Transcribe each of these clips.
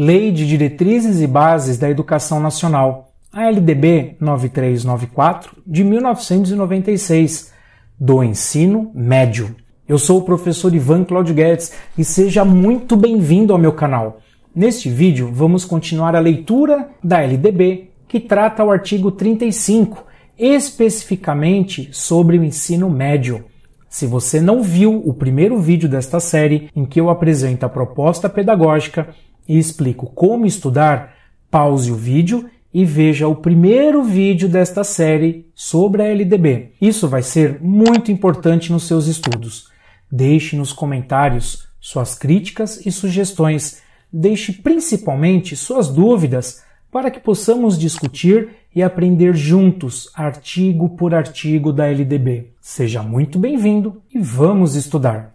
Lei de Diretrizes e Bases da Educação Nacional, a LDB 9394 de 1996, do ensino médio. Eu sou o professor Ivan Claudio Guedes e seja muito bem-vindo ao meu canal. Neste vídeo, vamos continuar a leitura da LDB, que trata o artigo 35, especificamente sobre o ensino médio. Se você não viu o primeiro vídeo desta série, em que eu apresento a proposta pedagógica, e explico como estudar, pause o vídeo e veja o primeiro vídeo desta série sobre a LDB. Isso vai ser muito importante nos seus estudos. Deixe nos comentários suas críticas e sugestões. Deixe principalmente suas dúvidas para que possamos discutir e aprender juntos, artigo por artigo da LDB. Seja muito bem-vindo e vamos estudar.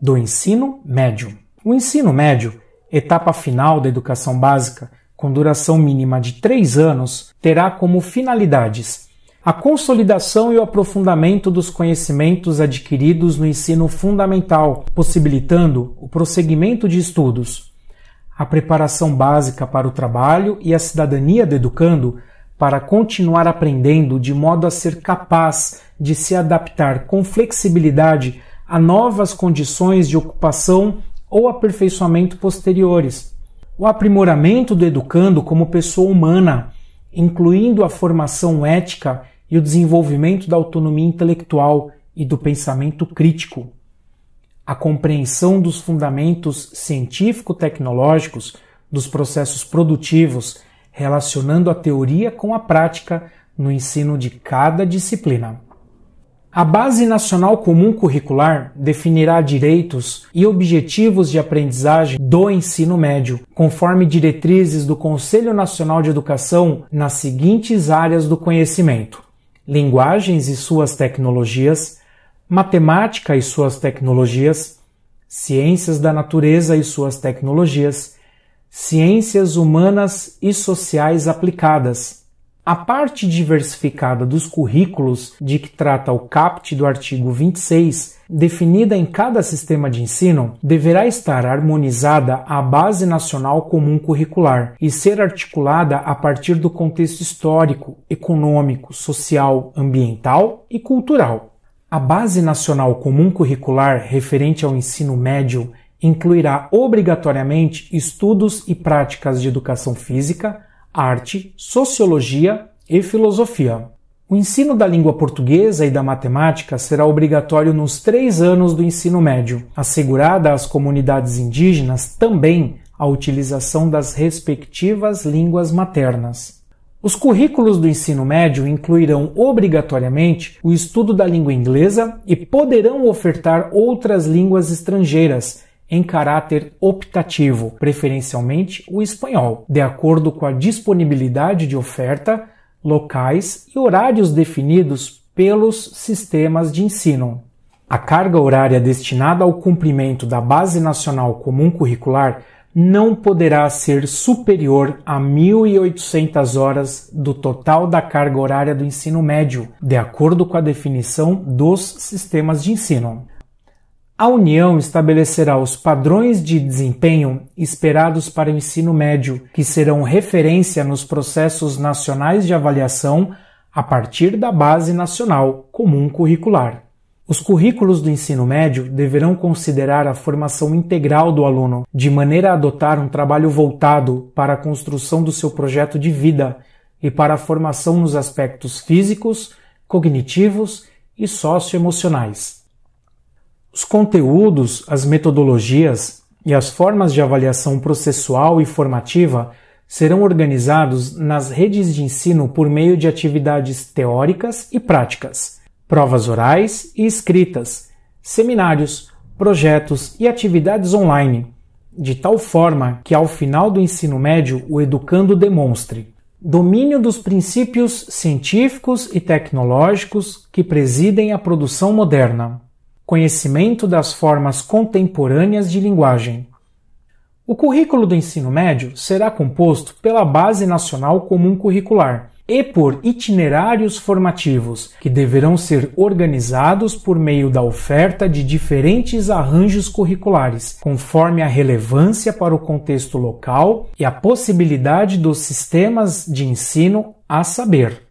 Do ensino médio. O ensino médio etapa final da educação básica, com duração mínima de três anos, terá como finalidades a consolidação e o aprofundamento dos conhecimentos adquiridos no ensino fundamental, possibilitando o prosseguimento de estudos, a preparação básica para o trabalho e a cidadania do educando para continuar aprendendo de modo a ser capaz de se adaptar com flexibilidade a novas condições de ocupação ou aperfeiçoamento posteriores. O aprimoramento do educando como pessoa humana, incluindo a formação ética e o desenvolvimento da autonomia intelectual e do pensamento crítico. A compreensão dos fundamentos científico-tecnológicos dos processos produtivos, relacionando a teoria com a prática no ensino de cada disciplina. A Base Nacional Comum Curricular definirá direitos e objetivos de aprendizagem do ensino médio, conforme diretrizes do Conselho Nacional de Educação nas seguintes áreas do conhecimento: linguagens e suas tecnologias, matemática e suas tecnologias, ciências da natureza e suas tecnologias, ciências humanas e sociais aplicadas, a parte diversificada dos currículos de que trata o CAPT do artigo 26, definida em cada sistema de ensino, deverá estar harmonizada à Base Nacional Comum Curricular e ser articulada a partir do contexto histórico, econômico, social, ambiental e cultural. A Base Nacional Comum Curricular referente ao ensino médio incluirá obrigatoriamente estudos e práticas de educação física, arte, sociologia e filosofia. O ensino da língua portuguesa e da matemática será obrigatório nos três anos do ensino médio, assegurada às comunidades indígenas também a utilização das respectivas línguas maternas. Os currículos do ensino médio incluirão obrigatoriamente o estudo da língua inglesa e poderão ofertar outras línguas estrangeiras, em caráter optativo, preferencialmente o espanhol, de acordo com a disponibilidade de oferta, locais e horários definidos pelos sistemas de ensino. A carga horária destinada ao cumprimento da Base Nacional Comum Curricular não poderá ser superior a 1.800 horas do total da carga horária do ensino médio, de acordo com a definição dos sistemas de ensino. A União estabelecerá os padrões de desempenho esperados para o ensino médio, que serão referência nos processos nacionais de avaliação a partir da Base Nacional Comum Curricular. Os currículos do ensino médio deverão considerar a formação integral do aluno, de maneira a adotar um trabalho voltado para a construção do seu projeto de vida e para a formação nos aspectos físicos, cognitivos e socioemocionais. Os conteúdos, as metodologias e as formas de avaliação processual e formativa serão organizados nas redes de ensino por meio de atividades teóricas e práticas, provas orais e escritas, seminários, projetos e atividades online, de tal forma que ao final do ensino médio o educando demonstre domínio dos princípios científicos e tecnológicos que presidem a produção moderna conhecimento das formas contemporâneas de linguagem. O currículo do ensino médio será composto pela Base Nacional Comum Curricular e por itinerários formativos, que deverão ser organizados por meio da oferta de diferentes arranjos curriculares, conforme a relevância para o contexto local e a possibilidade dos sistemas de ensino a saber.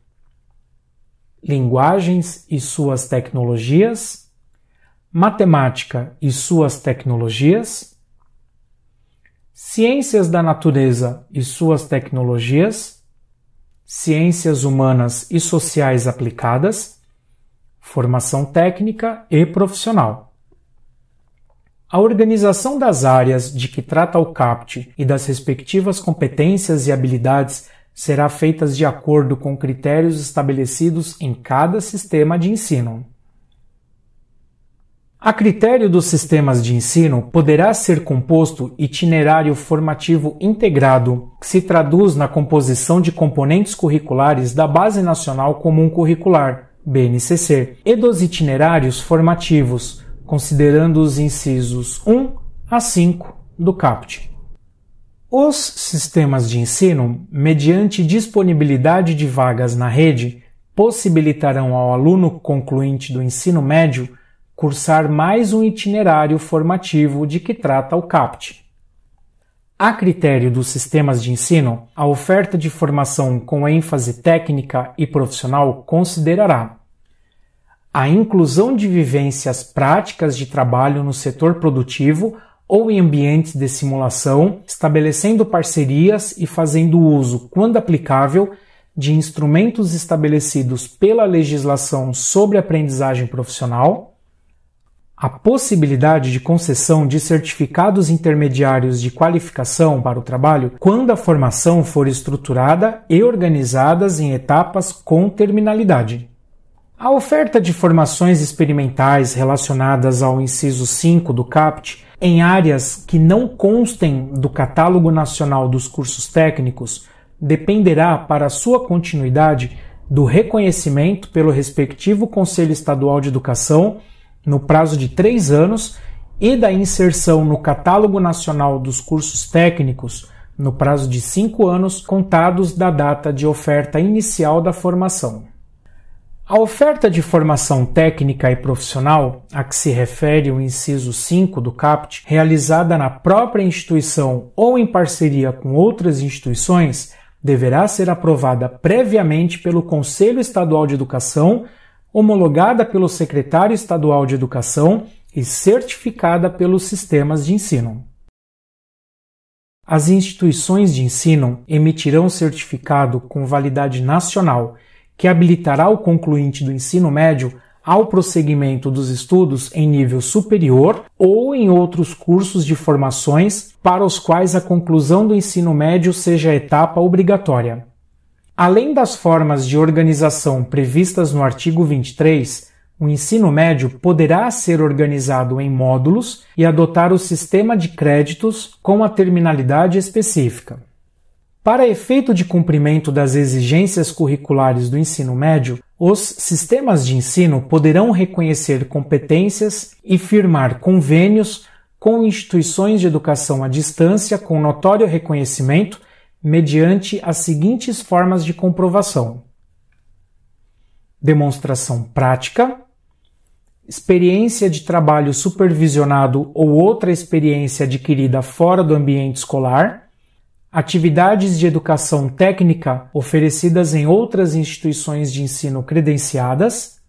Linguagens e suas tecnologias matemática e suas tecnologias, ciências da natureza e suas tecnologias, ciências humanas e sociais aplicadas, formação técnica e profissional. A organização das áreas de que trata o CAPT e das respectivas competências e habilidades será feita de acordo com critérios estabelecidos em cada sistema de ensino. A critério dos sistemas de ensino, poderá ser composto itinerário formativo integrado, que se traduz na composição de componentes curriculares da Base Nacional Comum Curricular, BNCC, e dos itinerários formativos, considerando os incisos 1 a 5 do CAPT. Os sistemas de ensino, mediante disponibilidade de vagas na rede, possibilitarão ao aluno concluinte do ensino médio cursar mais um itinerário formativo de que trata o CAPT. A critério dos sistemas de ensino, a oferta de formação com ênfase técnica e profissional considerará a inclusão de vivências práticas de trabalho no setor produtivo ou em ambientes de simulação, estabelecendo parcerias e fazendo uso, quando aplicável, de instrumentos estabelecidos pela legislação sobre aprendizagem profissional, a possibilidade de concessão de certificados intermediários de qualificação para o trabalho quando a formação for estruturada e organizadas em etapas com terminalidade. A oferta de formações experimentais relacionadas ao inciso 5 do CAPT em áreas que não constem do Catálogo Nacional dos Cursos Técnicos dependerá para sua continuidade do reconhecimento pelo respectivo Conselho Estadual de Educação no prazo de três anos e da inserção no Catálogo Nacional dos Cursos Técnicos no prazo de cinco anos contados da data de oferta inicial da formação. A oferta de formação técnica e profissional, a que se refere o inciso 5 do CAPT, realizada na própria instituição ou em parceria com outras instituições, deverá ser aprovada previamente pelo Conselho Estadual de Educação homologada pelo secretário estadual de Educação e certificada pelos sistemas de ensino. As instituições de ensino emitirão certificado com validade nacional, que habilitará o concluinte do ensino médio ao prosseguimento dos estudos em nível superior ou em outros cursos de formações para os quais a conclusão do ensino médio seja etapa obrigatória. Além das formas de organização previstas no artigo 23, o ensino médio poderá ser organizado em módulos e adotar o sistema de créditos com a terminalidade específica. Para efeito de cumprimento das exigências curriculares do ensino médio, os sistemas de ensino poderão reconhecer competências e firmar convênios com instituições de educação à distância com notório reconhecimento mediante as seguintes formas de comprovação: demonstração prática, experiência de trabalho supervisionado ou outra experiência adquirida fora do ambiente escolar, atividades de educação técnica oferecidas em outras instituições de ensino credenciadas,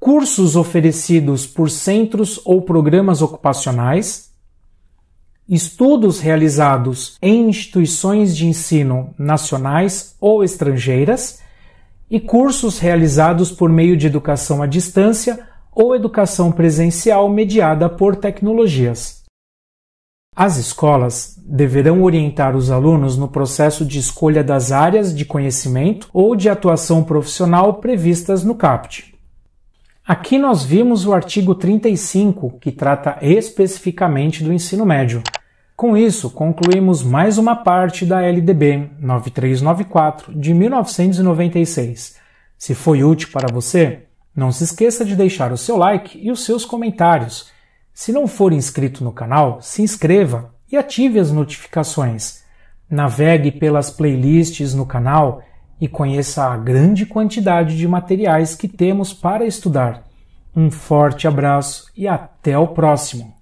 cursos oferecidos por centros ou programas ocupacionais Estudos realizados em instituições de ensino nacionais ou estrangeiras e cursos realizados por meio de educação à distância ou educação presencial mediada por tecnologias. As escolas deverão orientar os alunos no processo de escolha das áreas de conhecimento ou de atuação profissional previstas no CAPT. Aqui nós vimos o artigo 35, que trata especificamente do ensino médio. Com isso, concluímos mais uma parte da LDB 9394 de 1996. Se foi útil para você, não se esqueça de deixar o seu like e os seus comentários. Se não for inscrito no canal, se inscreva e ative as notificações. Navegue pelas playlists no canal e conheça a grande quantidade de materiais que temos para estudar. Um forte abraço e até o próximo!